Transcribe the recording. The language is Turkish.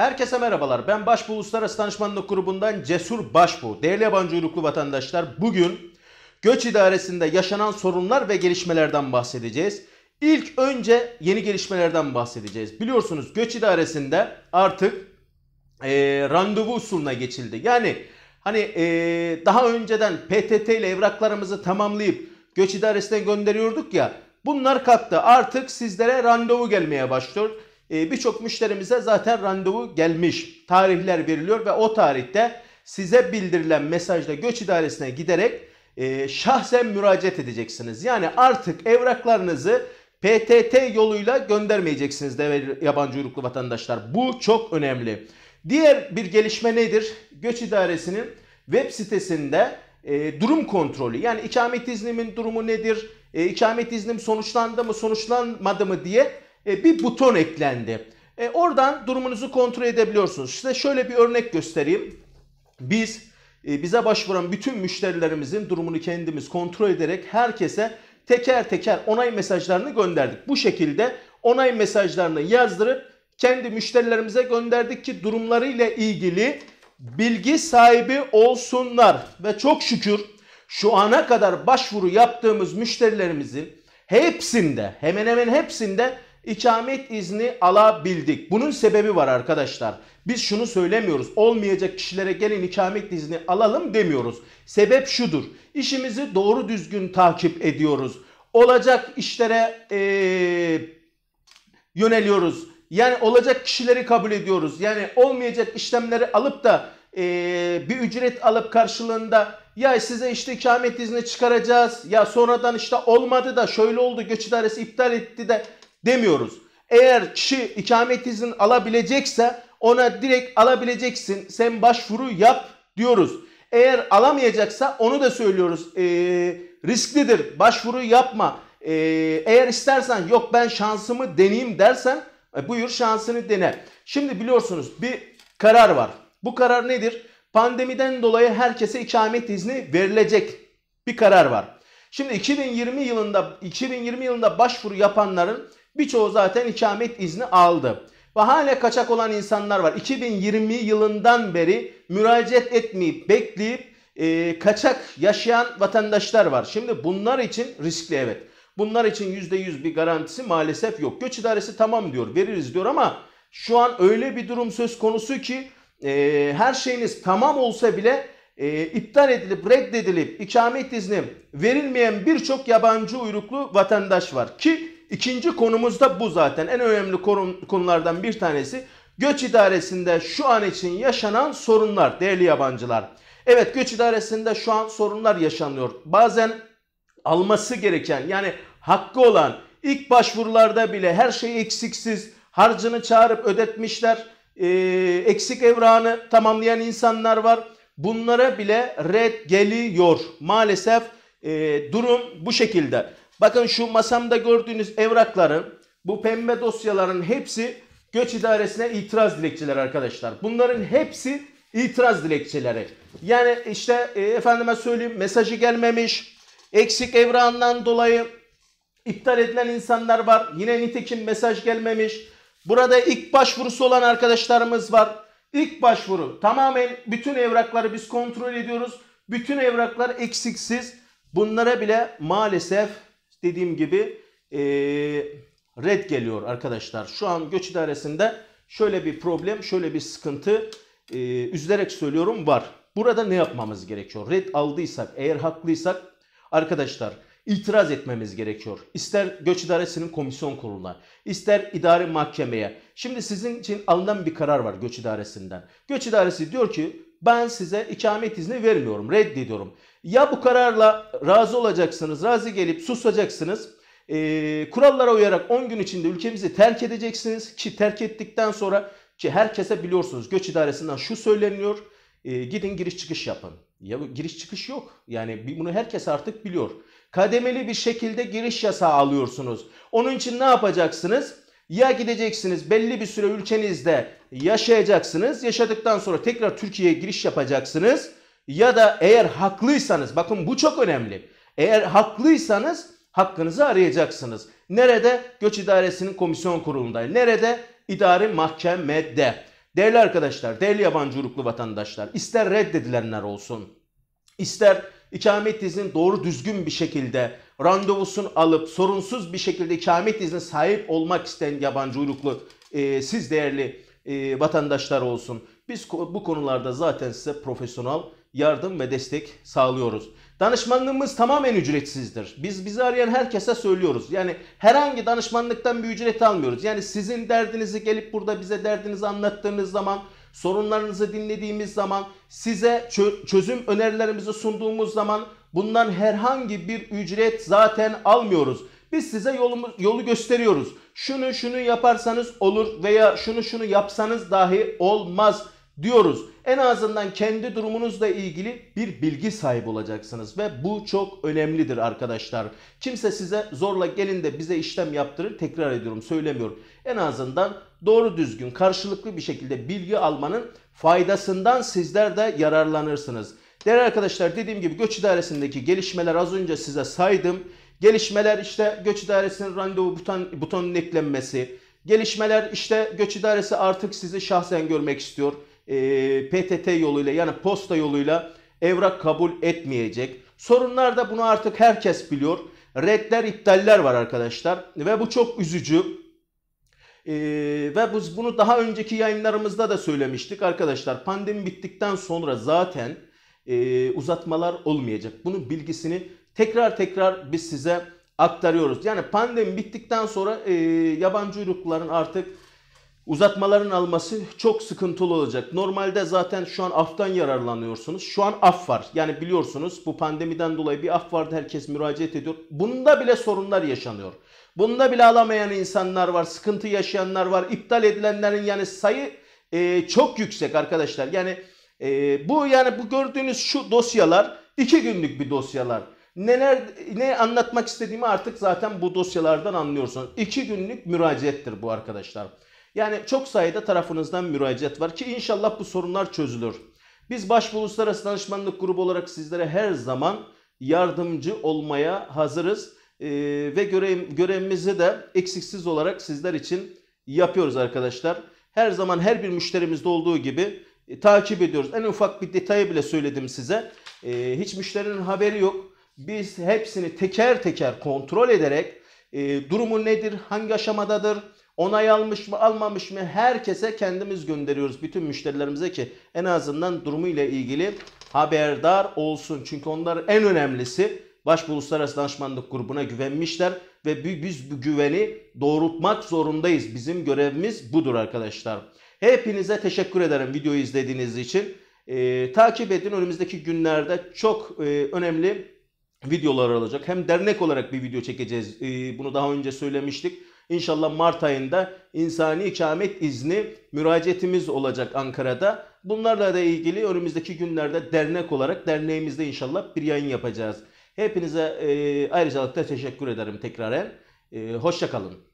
Herkese merhabalar. Ben Başbu Uluslararası Danışmanlık Grubu'ndan Cesur Başbu. Değerli yabancı uyruklu vatandaşlar bugün göç idaresinde yaşanan sorunlar ve gelişmelerden bahsedeceğiz. İlk önce yeni gelişmelerden bahsedeceğiz. Biliyorsunuz göç idaresinde artık e, randevu usulüne geçildi. Yani hani e, daha önceden PTT ile evraklarımızı tamamlayıp göç idaresine gönderiyorduk ya bunlar kalktı. Artık sizlere randevu gelmeye başlıyor. Ee, birçok müşterimize zaten randevu gelmiş. Tarihler veriliyor ve o tarihte size bildirilen mesajla göç idaresine giderek e, şahsen müracaat edeceksiniz. Yani artık evraklarınızı PTT yoluyla göndermeyeceksiniz de yabancı uyruklu vatandaşlar. Bu çok önemli. Diğer bir gelişme nedir? Göç idaresinin web sitesinde e, durum kontrolü yani ikamet iznimin durumu nedir? E, ikamet iznim sonuçlandı mı sonuçlanmadı mı diye e, bir buton eklendi. E, oradan durumunuzu kontrol edebiliyorsunuz. Size şöyle bir örnek göstereyim. Biz e, bize başvuran bütün müşterilerimizin durumunu kendimiz kontrol ederek herkese teker teker onay mesajlarını gönderdik. Bu şekilde onay mesajlarını yazdırıp kendi müşterilerimize gönderdik ki durumlarıyla ilgili bilgi sahibi olsunlar. Ve çok şükür şu ana kadar başvuru yaptığımız müşterilerimizin hepsinde hemen hemen hepsinde İkamet izni alabildik. Bunun sebebi var arkadaşlar. Biz şunu söylemiyoruz. Olmayacak kişilere gelin ikamet izni alalım demiyoruz. Sebep şudur. İşimizi doğru düzgün takip ediyoruz. Olacak işlere ee, yöneliyoruz. Yani olacak kişileri kabul ediyoruz. Yani olmayacak işlemleri alıp da ee, bir ücret alıp karşılığında ya size işte ikamet izni çıkaracağız ya sonradan işte olmadı da şöyle oldu göç idaresi iptal etti de demiyoruz. Eğer kişi ikamet izni alabilecekse ona direkt alabileceksin sen başvuru yap diyoruz. Eğer alamayacaksa onu da söylüyoruz e, risklidir başvuru yapma. E, eğer istersen yok ben şansımı deneyeyim dersen e, buyur şansını dene. Şimdi biliyorsunuz bir karar var. Bu karar nedir? Pandemiden dolayı herkese ikamet izni verilecek bir karar var. Şimdi 2020 yılında 2020 yılında başvuru yapanların Birçoğu zaten ikamet izni aldı. Ve hala kaçak olan insanlar var. 2020 yılından beri müracaat etmeyip bekleyip e, kaçak yaşayan vatandaşlar var. Şimdi bunlar için riskli evet. Bunlar için %100 bir garantisi maalesef yok. Göç idaresi tamam diyor veririz diyor ama şu an öyle bir durum söz konusu ki e, her şeyiniz tamam olsa bile e, iptal edilip reddedilip ikamet izni verilmeyen birçok yabancı uyruklu vatandaş var. Ki İkinci konumuz da bu zaten. En önemli konulardan bir tanesi göç idaresinde şu an için yaşanan sorunlar değerli yabancılar. Evet göç idaresinde şu an sorunlar yaşanıyor. Bazen alması gereken yani hakkı olan ilk başvurularda bile her şey eksiksiz harcını çağırıp ödetmişler. E, eksik evranı tamamlayan insanlar var. Bunlara bile red geliyor. Maalesef e, durum bu şekilde. Bakın şu masamda gördüğünüz evrakların bu pembe dosyaların hepsi göç idaresine itiraz dilekçeleri arkadaşlar. Bunların hepsi itiraz dilekçeleri. Yani işte e, efendime söyleyeyim mesajı gelmemiş, eksik evrağından dolayı iptal edilen insanlar var. Yine nitekim mesaj gelmemiş. Burada ilk başvurusu olan arkadaşlarımız var. İlk başvuru tamamen bütün evrakları biz kontrol ediyoruz. Bütün evraklar eksiksiz. Bunlara bile maalesef dediğim gibi e, red geliyor arkadaşlar. Şu an göç idaresinde şöyle bir problem, şöyle bir sıkıntı e, üzülerek söylüyorum var. Burada ne yapmamız gerekiyor? Red aldıysak, eğer haklıysak arkadaşlar itiraz etmemiz gerekiyor. İster göç idaresinin komisyon kuruluna, ister idari mahkemeye. Şimdi sizin için alınan bir karar var göç idaresinden. Göç idaresi diyor ki ben size ikamet izni vermiyorum, reddediyorum. Ya bu kararla razı olacaksınız, razı gelip susacaksınız. E, kurallara uyarak 10 gün içinde ülkemizi terk edeceksiniz ki terk ettikten sonra ki herkese biliyorsunuz göç idaresinden şu söyleniyor. E, gidin giriş çıkış yapın. Ya giriş çıkış yok. Yani bunu herkes artık biliyor. Kademeli bir şekilde giriş yasağı alıyorsunuz. Onun için ne yapacaksınız? Ya gideceksiniz belli bir süre ülkenizde yaşayacaksınız. Yaşadıktan sonra tekrar Türkiye'ye giriş yapacaksınız ya da eğer haklıysanız bakın bu çok önemli. Eğer haklıysanız hakkınızı arayacaksınız. Nerede? Göç İdaresi'nin komisyon kurulunda. Nerede? İdari mahkemede. Değerli arkadaşlar, değerli yabancı uruklu vatandaşlar, ister reddedilenler olsun, ister ikamet izni doğru düzgün bir şekilde randevusunu alıp sorunsuz bir şekilde ikamet izni sahip olmak isteyen yabancı uyruklu e, siz değerli e, vatandaşlar olsun. Biz bu konularda zaten size profesyonel yardım ve destek sağlıyoruz. Danışmanlığımız tamamen ücretsizdir. Biz bizi arayan herkese söylüyoruz. Yani herhangi danışmanlıktan bir ücret almıyoruz. Yani sizin derdinizi gelip burada bize derdinizi anlattığınız zaman, sorunlarınızı dinlediğimiz zaman, size çözüm önerilerimizi sunduğumuz zaman bundan herhangi bir ücret zaten almıyoruz. Biz size yolumuz, yolu gösteriyoruz. Şunu şunu yaparsanız olur veya şunu şunu yapsanız dahi olmaz diyoruz. En azından kendi durumunuzla ilgili bir bilgi sahibi olacaksınız ve bu çok önemlidir arkadaşlar. Kimse size zorla gelin de bize işlem yaptırır tekrar ediyorum söylemiyorum. En azından doğru düzgün karşılıklı bir şekilde bilgi almanın faydasından sizler de yararlanırsınız. Değerli arkadaşlar dediğim gibi göç idaresindeki gelişmeler az önce size saydım. Gelişmeler işte göç idaresinin randevu buton, butonun eklenmesi. Gelişmeler işte göç idaresi artık sizi şahsen görmek istiyor. E, PTT yoluyla yani posta yoluyla evrak kabul etmeyecek. Sorunlar da bunu artık herkes biliyor. Redler, iptaller var arkadaşlar ve bu çok üzücü. Ee, ve biz bunu daha önceki yayınlarımızda da söylemiştik arkadaşlar. Pandemi bittikten sonra zaten e, uzatmalar olmayacak. Bunun bilgisini tekrar tekrar biz size aktarıyoruz. Yani pandemi bittikten sonra e, yabancı uyrukluların artık Uzatmaların alması çok sıkıntılı olacak. Normalde zaten şu an aftan yararlanıyorsunuz. Şu an af var. Yani biliyorsunuz bu pandemiden dolayı bir af vardı. Herkes müracaat ediyor. Bunda bile sorunlar yaşanıyor. Bunda bile alamayan insanlar var. Sıkıntı yaşayanlar var. İptal edilenlerin yani sayı e, çok yüksek arkadaşlar. Yani e, bu yani bu gördüğünüz şu dosyalar iki günlük bir dosyalar. Neler ne anlatmak istediğimi artık zaten bu dosyalardan anlıyorsunuz. İki günlük müracaattir bu arkadaşlar. Yani çok sayıda tarafınızdan müracaat var ki inşallah bu sorunlar çözülür. Biz Baş Uluslararası Danışmanlık Grubu olarak sizlere her zaman yardımcı olmaya hazırız. Ee, ve görev, görevimizi de eksiksiz olarak sizler için yapıyoruz arkadaşlar. Her zaman her bir müşterimizde olduğu gibi e, takip ediyoruz. En ufak bir detayı bile söyledim size. E, hiç müşterinin haberi yok. Biz hepsini teker teker kontrol ederek e, durumu nedir, hangi aşamadadır, Onay almış mı almamış mı herkese kendimiz gönderiyoruz bütün müşterilerimize ki en azından durumu ile ilgili haberdar olsun. Çünkü onlar en önemlisi baş uluslararası danışmanlık grubuna güvenmişler ve biz bu güveni doğrultmak zorundayız. Bizim görevimiz budur arkadaşlar. Hepinize teşekkür ederim videoyu izlediğiniz için. Ee, takip edin önümüzdeki günlerde çok e, önemli videolar olacak. Hem dernek olarak bir video çekeceğiz. Ee, bunu daha önce söylemiştik. İnşallah Mart ayında insani ikamet izni müracaatimiz olacak Ankara'da. Bunlarla da ilgili önümüzdeki günlerde dernek olarak derneğimizde inşallah bir yayın yapacağız. Hepinize e, ayrıcalıkta teşekkür ederim tekrar E, Hoşçakalın.